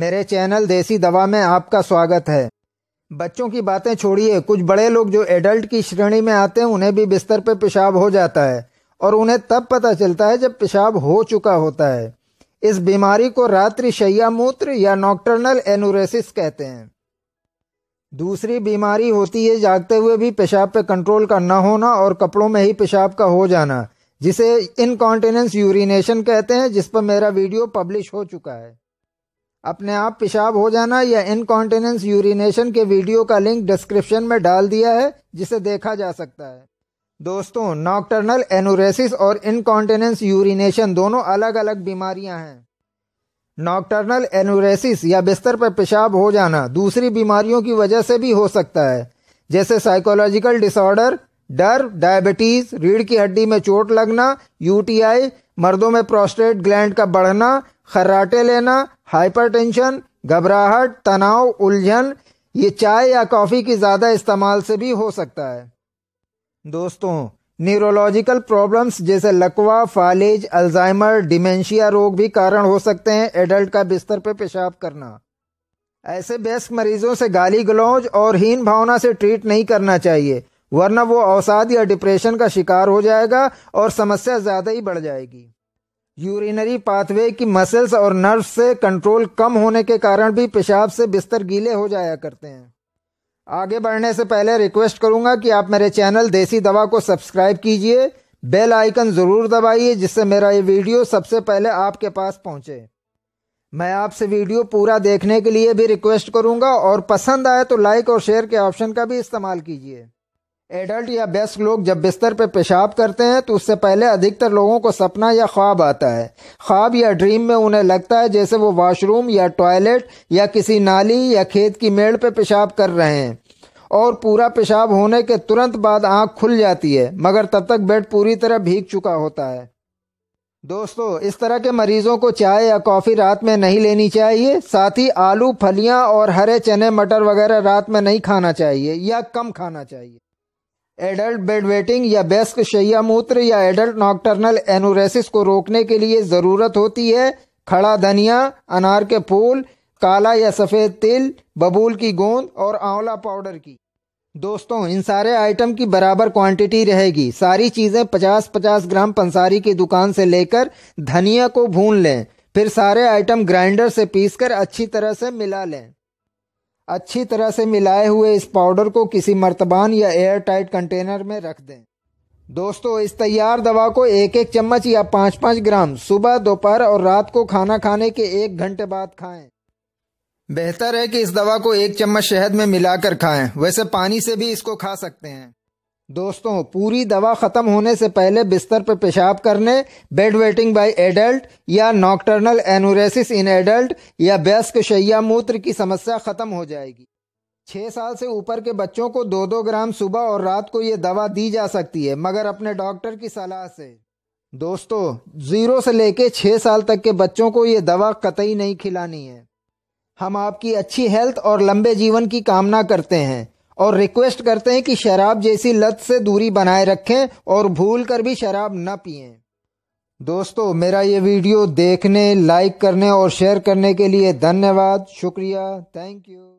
मेरे चैनल देसी दवा में आपका स्वागत है बच्चों की बातें छोड़िए कुछ बड़े लोग जो एडल्ट की श्रेणी में आते हैं उन्हें भी बिस्तर पर पेशाब हो जाता है और उन्हें तब पता चलता है जब पेशाब हो चुका होता है इस बीमारी को रात्रि शैया मूत्र या नॉक्टर्नल एनुरेसिस कहते हैं दूसरी बीमारी होती है जागते हुए भी पेशाब पर पे कंट्रोल का न होना और कपड़ों में ही पेशाब का हो जाना जिसे इनकॉन्टिनेंस यूरिनेशन कहते हैं जिस पर मेरा वीडियो पब्लिश हो चुका है अपने आप पेशाब हो जाना या इनकॉन्टिनेंस यूरिनेशन के वीडियो का लिंक डिस्क्रिप्शन में डाल दिया है जिसे देखा जा सकता है दोस्तों नॉक्टर्नल एनोरेसिस और इनकॉन्टिनेंस यूरिनेशन दोनों अलग अलग बीमारियां हैं नॉक्टर्नल एनोरेसिस या बिस्तर पर पेशाब हो जाना दूसरी बीमारियों की वजह से भी हो सकता है जैसे साइकोलॉजिकल डिसऑर्डर डर डायबिटीज रीढ़ की हड्डी में चोट लगना यूटीआई मर्दों में प्रोस्टेट ग्लैंड का बढ़ना खर्राटे लेना हाइपरटेंशन घबराहट तनाव उलझन ये चाय या कॉफ़ी की ज़्यादा इस्तेमाल से भी हो सकता है दोस्तों न्यूरोलॉजिकल प्रॉब्लम्स जैसे लकवा फालेज अल्जाइमर डिमेंशिया रोग भी कारण हो सकते हैं एडल्ट का बिस्तर पर पेशाब करना ऐसे बेस्क मरीजों से गाली गलौज और हीन भावना से ट्रीट नहीं करना चाहिए वरना वो अवसाद या डिप्रेशन का शिकार हो जाएगा और समस्या ज़्यादा ही बढ़ जाएगी यूरिनरी पाथवे की मसल्स और नर्व से कंट्रोल कम होने के कारण भी पेशाब से बिस्तर गीले हो जाया करते हैं आगे बढ़ने से पहले रिक्वेस्ट करूंगा कि आप मेरे चैनल देसी दवा को सब्सक्राइब कीजिए बेल आइकन ज़रूर दबाइए जिससे मेरा ये वीडियो सबसे पहले आपके पास पहुंचे। मैं आपसे वीडियो पूरा देखने के लिए भी रिक्वेस्ट करूंगा और पसंद आए तो लाइक और शेयर के ऑप्शन का भी इस्तेमाल कीजिए एडल्ट या वयस्क लोग जब बिस्तर पर पे पेशाब करते हैं तो उससे पहले अधिकतर लोगों को सपना या ख्वाब आता है ख्वाब या ड्रीम में उन्हें लगता है जैसे वो वॉशरूम या टॉयलेट या किसी नाली या खेत की मेड़ पर पे पेशाब कर रहे हैं और पूरा पेशाब होने के तुरंत बाद आंख खुल जाती है मगर तब तक बेड पूरी तरह भीग चुका होता है दोस्तों इस तरह के मरीजों को चाय या कॉफ़ी रात में नहीं लेनी चाहिए साथ ही आलू फलियां और हरे चने मटर वगैरह रात में नहीं खाना चाहिए या कम खाना चाहिए एडल्ट बेड वेटिंग या बेस्क शैया मूत्र या एडल्ट नॉक्टर्नल एनोरेसिस को रोकने के लिए ज़रूरत होती है खड़ा धनिया अनार के फूल काला या सफ़ेद तिल बबूल की गोंद और आंवला पाउडर की दोस्तों इन सारे आइटम की बराबर क्वांटिटी रहेगी सारी चीज़ें 50-50 ग्राम पंसारी की दुकान से लेकर धनिया को भून लें फिर सारे आइटम ग्राइंडर से पीसकर अच्छी तरह से मिला लें अच्छी तरह से मिलाए हुए इस पाउडर को किसी मर्तबान या एयर टाइट कंटेनर में रख दें दोस्तों इस तैयार दवा को एक एक चम्मच या पाँच पाँच ग्राम सुबह दोपहर और रात को खाना खाने के एक घंटे बाद खाएं। बेहतर है कि इस दवा को एक चम्मच शहद में मिलाकर खाएं। वैसे पानी से भी इसको खा सकते हैं दोस्तों पूरी दवा ख़त्म होने से पहले बिस्तर पर पेशाब करने बेड वेटिंग बाय एडल्ट या नॉक्टर्नल एनोरेसिस इन एडल्ट या व्यस्क शैया मूत्र की समस्या ख़त्म हो जाएगी छः साल से ऊपर के बच्चों को दो दो ग्राम सुबह और रात को ये दवा दी जा सकती है मगर अपने डॉक्टर की सलाह से दोस्तों ज़ीरो से लेके छः साल तक के बच्चों को ये दवा कतई नहीं खिलानी है हम आपकी अच्छी हेल्थ और लंबे जीवन की कामना करते हैं और रिक्वेस्ट करते हैं कि शराब जैसी लत से दूरी बनाए रखें और भूल कर भी शराब न पिए दोस्तों मेरा ये वीडियो देखने लाइक करने और शेयर करने के लिए धन्यवाद शुक्रिया थैंक यू